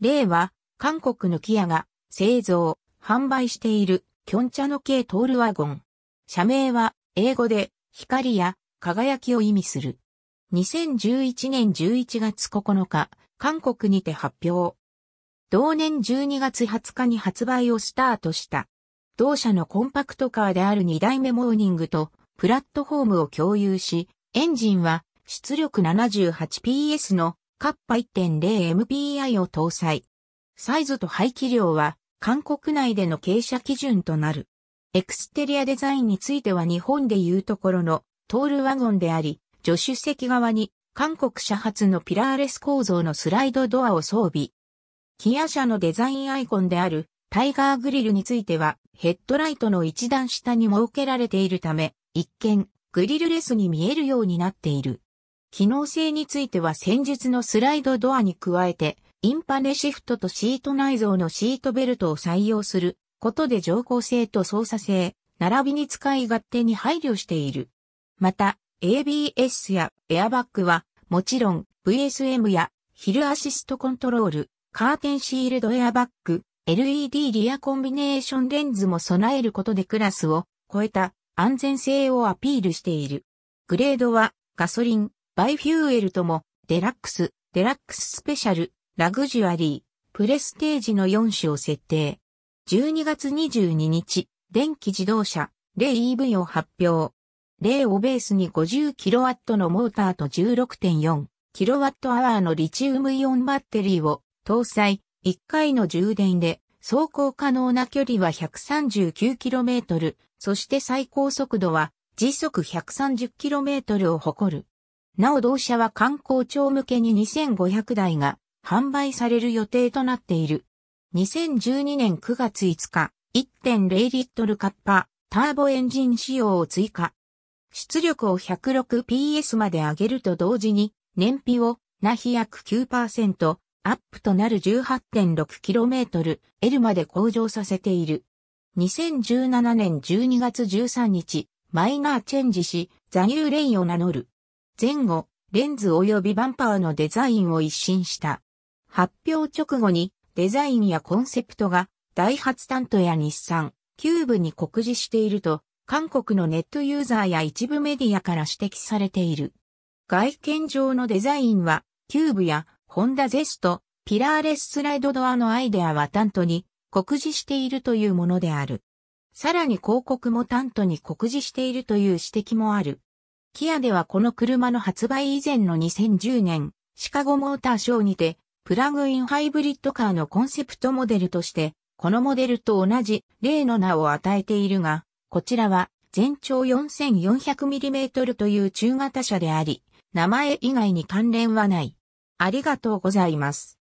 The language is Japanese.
例は、韓国のキアが製造、販売している、キョンチャノ系トールワゴン。社名は、英語で、光や輝きを意味する。2011年11月9日、韓国にて発表。同年12月20日に発売をスタートした。同社のコンパクトカーである2代目モーニングとプラットフォームを共有し、エンジンは出力 78PS のカッパ 1.0MPI を搭載。サイズと排気量は韓国内での傾斜基準となる。エクステリアデザインについては日本でいうところのトールワゴンであり、助手席側に韓国車発のピラーレス構造のスライドドアを装備。キア車のデザインアイコンであるタイガーグリルについてはヘッドライトの一段下に設けられているため、一見グリルレスに見えるようになっている。機能性については先日のスライドドアに加えて、インパネシフトとシート内蔵のシートベルトを採用することで乗降性と操作性、並びに使い勝手に配慮している。また、ABS やエアバッグは、もちろん VSM やヒルアシストコントロール、カーテンシールドエアバッグ、LED リアコンビネーションレンズも備えることでクラスを超えた安全性をアピールしている。グレードはガソリン、バイフューエルとも、デラックス、デラックススペシャル、ラグジュアリー、プレステージの4種を設定。12月22日、電気自動車、レイ EV を発表。レイをベースに 50kW のモーターと 16.4kWh のリチウムイオンバッテリーを搭載、1回の充電で走行可能な距離は 139km、そして最高速度は時速 130km を誇る。なお同社は観光庁向けに2500台が販売される予定となっている。2012年9月5日、1.0リットルカッパ、ターボエンジン仕様を追加。出力を 106PS まで上げると同時に、燃費を、な比約9%、アップとなる 18.6km、L まで向上させている。2017年12月13日、マイナーチェンジし、ザニューレイを名乗る。前後、レンズ及びバンパーのデザインを一新した。発表直後にデザインやコンセプトがダイハツタントや日産、キューブに酷似していると、韓国のネットユーザーや一部メディアから指摘されている。外見上のデザインは、キューブやホンダゼスト、ピラーレススライドドアのアイデアはタントに酷似しているというものである。さらに広告もタントに酷似しているという指摘もある。キアではこの車の発売以前の2010年、シカゴモーターショーにて、プラグインハイブリッドカーのコンセプトモデルとして、このモデルと同じ例の名を与えているが、こちらは全長 4400mm という中型車であり、名前以外に関連はない。ありがとうございます。